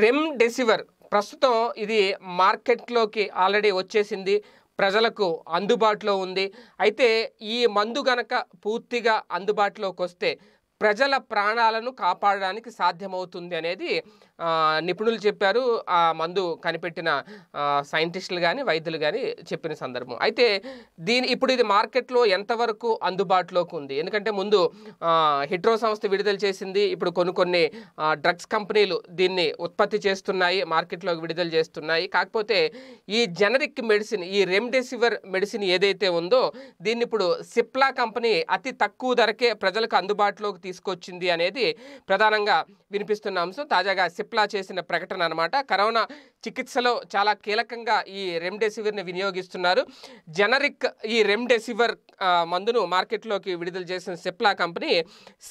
REM డెసివర్ ప్రస్తుతం ఇది మార్కెట్లోకి ఆల్రెడీ వచ్చేసింది ప్రజలకు అందుబాటులో ఉంది అయితే ఈ మందు గనక పూర్తిగా అందుబాటులోకి వస్తే ప్రజల ప్రాణాలను కాపాడడానికి సాధ్యమవుతుంది అనేది నిపుణులు చెప్పారు ఆ మందు కనిపెట్టిన సైంటిస్టులు కానీ వైద్యులు కానీ చెప్పిన సందర్భం అయితే దీని ఇప్పుడు ఇది మార్కెట్లో ఎంతవరకు అందుబాటులోకి ఉంది ఎందుకంటే ముందు హిట్రో సంస్థ విడుదల చేసింది ఇప్పుడు కొన్ని కొన్ని డ్రగ్స్ కంపెనీలు దీన్ని ఉత్పత్తి చేస్తున్నాయి మార్కెట్లోకి విడుదల చేస్తున్నాయి కాకపోతే ఈ జనరిక్ మెడిసిన్ ఈ రెమ్డెసివిర్ మెడిసిన్ ఏదైతే ఉందో దీన్ని ఇప్పుడు సిప్లా కంపెనీ అతి తక్కువ ధరకే ప్రజలకు అందుబాటులోకి తీసుకొచ్చింది అనేది ప్రధానంగా వినిపిస్తున్న అంశం తాజాగా సిప్లా చేసిన ప్రకటన అనమాట కరోనా చికిత్సలో చాలా కీలకంగా ఈ రెమ్డెసివిర్ని వినియోగిస్తున్నారు జనరిక్ ఈ రెమ్డెసివిర్ మందును మార్కెట్లోకి విడుదల చేసిన సిప్లా కంపెనీ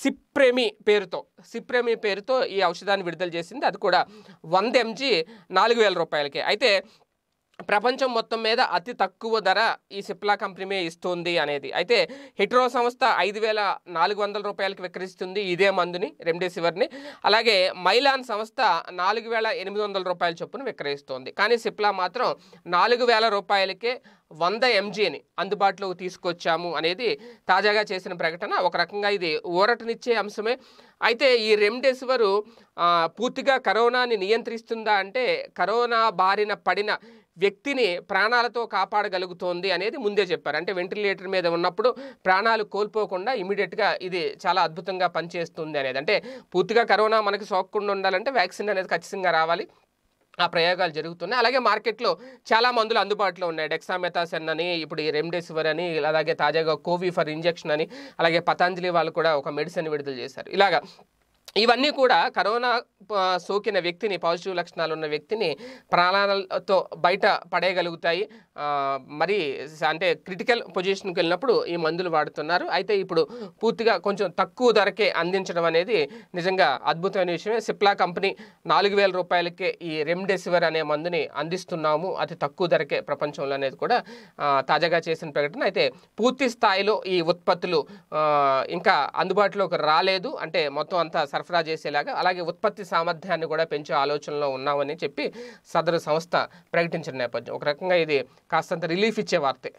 సిప్రేమి పేరుతో సిప్రేమి పేరుతో ఈ ఔషధాన్ని విడుదల చేసింది అది కూడా వంద ఎంజీ నాలుగు వేల రూపాయలకి అయితే ప్రపంచం మొత్తం మీద అతి తక్కువ ధర ఈ సిప్లా కంపెనీ ఇస్తుంది అనేది అయితే హిట్రో సంస్థ ఐదు వేల నాలుగు వందల రూపాయలకు విక్రయిస్తుంది ఇదే మందుని రెమ్డెసివర్ని అలాగే మైలాన్ సంస్థ నాలుగు వేల ఎనిమిది వందల రూపాయల చొప్పున విక్రయిస్తోంది కానీ సిప్లా మాత్రం నాలుగు వేల రూపాయలకే వంద ఎంజీని అందుబాటులోకి తీసుకొచ్చాము అనేది తాజాగా చేసిన ప్రకటన ఒక రకంగా ఇది ఊరటనిచ్చే అంశమే అయితే ఈ రెమ్డెసివరు పూర్తిగా కరోనాని నియంత్రిస్తుందా అంటే కరోనా బారిన పడిన వ్యక్తిని ప్రాణాలతో కాపాడగలుగుతోంది అనేది ముందే చెప్పారు అంటే వెంటిలేటర్ మీద ఉన్నప్పుడు ప్రాణాలు కోల్పోకుండా ఇమీడియట్గా ఇది చాలా అద్భుతంగా పనిచేస్తుంది అనేది అంటే పూర్తిగా కరోనా మనకి సోకకుండా ఉండాలంటే వ్యాక్సిన్ అనేది ఖచ్చితంగా రావాలి ఆ ప్రయోగాలు జరుగుతున్నాయి అలాగే మార్కెట్లో చాలా మందులు అందుబాటులో ఉన్నాయి డెక్సామెథాసన్ అని ఇప్పుడు ఈ రెమ్డెసివర్ అని అలాగే తాజాగా కోవి ఫర్ ఇంజెక్షన్ అని అలాగే పతాంజలి వాళ్ళు కూడా ఒక మెడిసిన్ విడుదల చేశారు ఇలాగా ఇవన్నీ కూడా కరోనా సోకిన వ్యక్తిని పాజిటివ్ లక్షణాలు ఉన్న వ్యక్తిని ప్రాణాలతో బయట పడేయగలుగుతాయి మరి అంటే క్రిటికల్ పొజిషన్కి వెళ్ళినప్పుడు ఈ మందులు వాడుతున్నారు అయితే ఇప్పుడు పూర్తిగా కొంచెం తక్కువ ధరకే అందించడం అనేది నిజంగా అద్భుతమైన విషయమే సిప్లా కంపెనీ నాలుగు వేల రూపాయలకే ఈ రెమ్డెసివర్ అనే మందుని అందిస్తున్నాము అతి తక్కువ ధరకే ప్రపంచంలో అనేది కూడా తాజాగా చేసిన ప్రకటన అయితే పూర్తి స్థాయిలో ఈ ఉత్పత్తులు ఇంకా అందుబాటులోకి రాలేదు అంటే మొత్తం అంతా సరఫరా చేసేలాగా అలాగే ఉత్పత్తి సామర్థ్యాన్ని కూడా పెంచే ఆలోచనలో ఉన్నామని చెప్పి సదరు సంస్థ ప్రకటించిన నేపథ్యం ఒక రకంగా ఇది కాస్తంత రిలీఫ్ ఇచ్చే వార్తే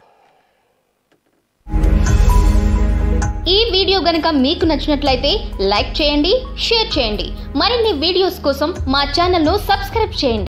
ఈ వీడియో గనక మీకు నచ్చినట్లయితే లైక్ చేయండి షేర్ చేయండి మరిన్ని వీడియోస్ కోసం మా ఛానల్ను సబ్స్క్రైబ్ చేయండి